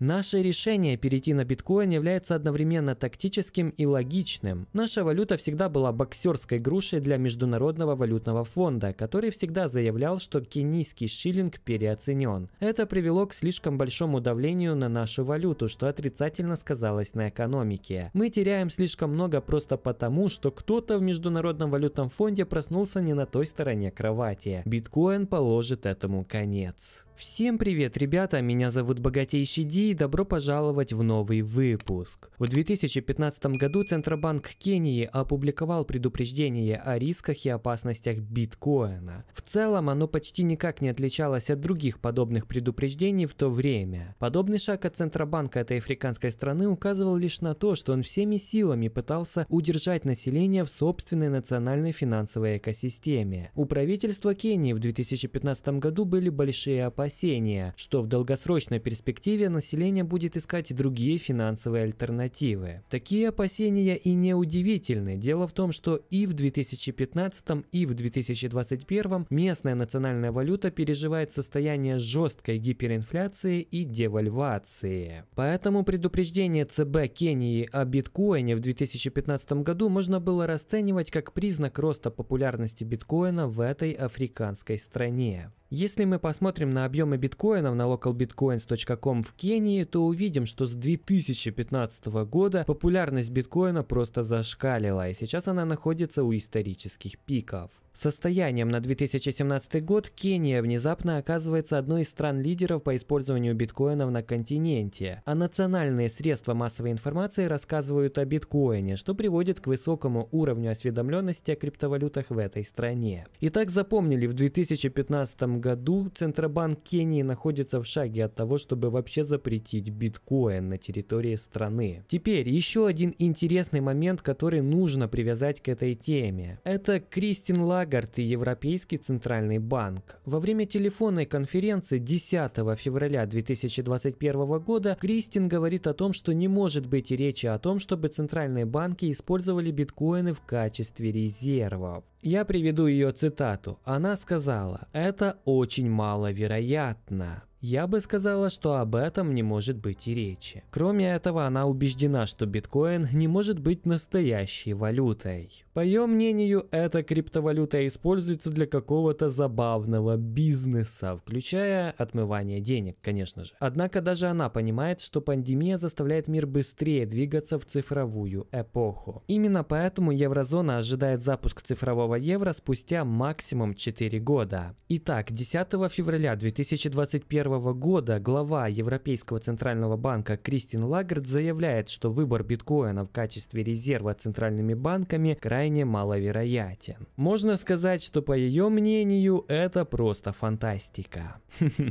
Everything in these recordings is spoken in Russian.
Наше решение перейти на биткоин является одновременно тактическим и логичным. Наша валюта всегда была боксерской грушей для Международного валютного фонда, который всегда заявлял, что кенийский шиллинг переоценен. Это привело к слишком большому давлению на нашу валюту, что отрицательно сказалось на экономике. Мы теряем слишком много просто потому, что кто-то в Международном валютном фонде проснулся не на той стороне кровати. Биткоин положит этому конец. Всем привет, ребята! Меня зовут Богатейший Ди и добро пожаловать в новый выпуск. В 2015 году Центробанк Кении опубликовал предупреждение о рисках и опасностях биткоина. В целом оно почти никак не отличалось от других подобных предупреждений в то время. Подобный шаг от Центробанка этой африканской страны указывал лишь на то, что он всеми силами пытался удержать население в собственной национальной финансовой экосистеме. У правительства Кении в 2015 году были большие опасности опасения, что в долгосрочной перспективе население будет искать другие финансовые альтернативы. Такие опасения и неудивительны. Дело в том, что и в 2015, и в 2021 местная национальная валюта переживает состояние жесткой гиперинфляции и девальвации. Поэтому предупреждение ЦБ Кении о биткоине в 2015 году можно было расценивать как признак роста популярности биткоина в этой африканской стране. Если мы посмотрим на объемы биткоинов на localbitcoins.com в Кении, то увидим, что с 2015 года популярность биткоина просто зашкалила, и сейчас она находится у исторических пиков. Состоянием на 2017 год Кения внезапно оказывается одной из стран-лидеров по использованию биткоинов на континенте, а национальные средства массовой информации рассказывают о биткоине, что приводит к высокому уровню осведомленности о криптовалютах в этой стране. Итак, запомнили, в 2015 году Центробанк Кении находится в шаге от того, чтобы вообще запретить биткоин на территории страны. Теперь еще один интересный момент, который нужно привязать к этой теме. Это Кристин Лаг Лагард и Европейский Центральный банк. Во время телефонной конференции 10 февраля 2021 года Кристин говорит о том, что не может быть и речи о том, чтобы центральные банки использовали биткоины в качестве резервов. Я приведу ее цитату. Она сказала, это очень маловероятно. Я бы сказала, что об этом не может быть и речи. Кроме этого, она убеждена, что биткоин не может быть настоящей валютой. По ее мнению, эта криптовалюта используется для какого-то забавного бизнеса, включая отмывание денег, конечно же. Однако даже она понимает, что пандемия заставляет мир быстрее двигаться в цифровую эпоху. Именно поэтому еврозона ожидает запуск цифрового евро спустя максимум 4 года. Итак, 10 февраля 2021 2021 года глава Европейского центрального банка Кристин Лагард заявляет, что выбор биткоина в качестве резерва центральными банками крайне маловероятен. Можно сказать, что по ее мнению это просто фантастика.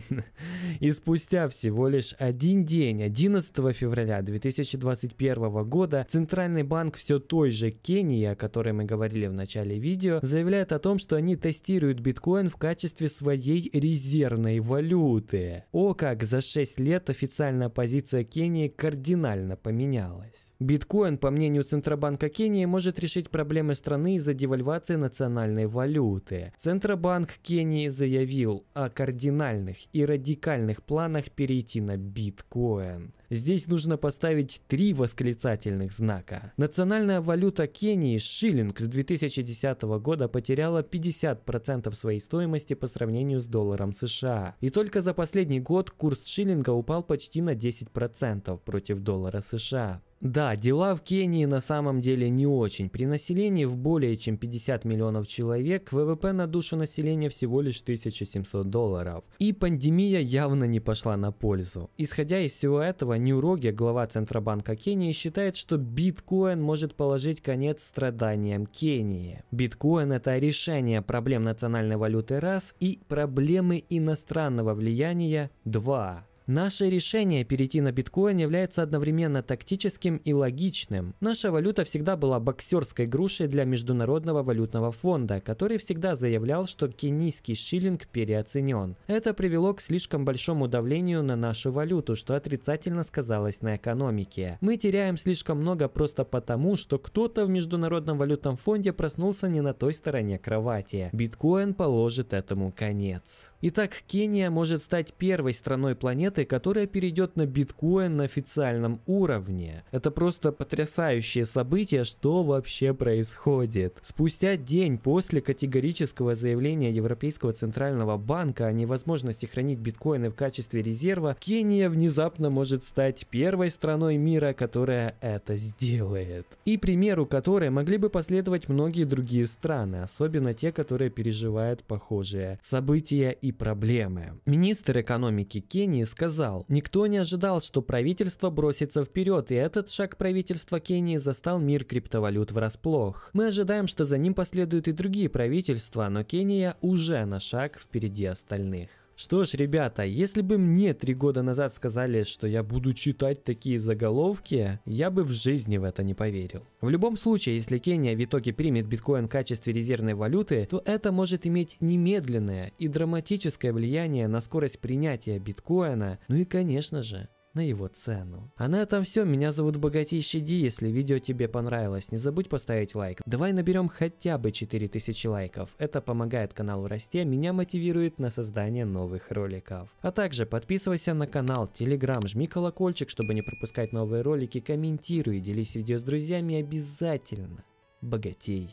И спустя всего лишь один день, 11 февраля 2021 года, Центральный банк все той же Кении, о которой мы говорили в начале видео, заявляет о том, что они тестируют биткоин в качестве своей резервной валюты. Ливия. О, как за 6 лет официальная позиция Кении кардинально поменялась. Биткоин, по мнению Центробанка Кении, может решить проблемы страны из-за девальвации национальной валюты. Центробанк Кении заявил о кардинальных и радикальных планах перейти на биткоин. Здесь нужно поставить три восклицательных знака. Национальная валюта Кении шиллинг с 2010 года потеряла 50% своей стоимости по сравнению с долларом США. И только за последний год курс шиллинга упал почти на 10% против доллара США. Да, дела в Кении на самом деле не очень. При населении в более чем 50 миллионов человек ВВП на душу населения всего лишь 1700 долларов. И пандемия явно не пошла на пользу. Исходя из всего этого, Нюроги, глава Центробанка Кении, считает, что биткоин может положить конец страданиям Кении. Биткоин – это решение проблем национальной валюты раз и проблемы иностранного влияния 2. Наше решение перейти на биткоин является одновременно тактическим и логичным. Наша валюта всегда была боксерской грушей для Международного валютного фонда, который всегда заявлял, что кенийский шиллинг переоценен. Это привело к слишком большому давлению на нашу валюту, что отрицательно сказалось на экономике. Мы теряем слишком много просто потому, что кто-то в Международном валютном фонде проснулся не на той стороне кровати. Биткоин положит этому конец. Итак, Кения может стать первой страной планеты, монеты, которая перейдет на биткоин на официальном уровне. Это просто потрясающее событие, что вообще происходит. Спустя день после категорического заявления Европейского Центрального Банка о невозможности хранить биткоины в качестве резерва, Кения внезапно может стать первой страной мира, которая это сделает. И примеру которой могли бы последовать многие другие страны, особенно те, которые переживают похожие события и проблемы. Министр экономики Кении сказал, сказал. Никто не ожидал, что правительство бросится вперед, и этот шаг правительства Кении застал мир криптовалют врасплох. Мы ожидаем, что за ним последуют и другие правительства, но Кения уже на шаг впереди остальных. Что ж, ребята, если бы мне три года назад сказали, что я буду читать такие заголовки, я бы в жизни в это не поверил. В любом случае, если Кения в итоге примет биткоин в качестве резервной валюты, то это может иметь немедленное и драматическое влияние на скорость принятия биткоина, ну и конечно же, на его цену. А на этом все, меня зовут Богатейший Ди, если видео тебе понравилось, не забудь поставить лайк. Давай наберем хотя бы 4000 лайков, это помогает каналу расти, а меня мотивирует на создание новых роликов. А также подписывайся на канал, телеграм, жми колокольчик, чтобы не пропускать новые ролики, комментируй, делись видео с друзьями обязательно. Богатей.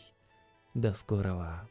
До скорого.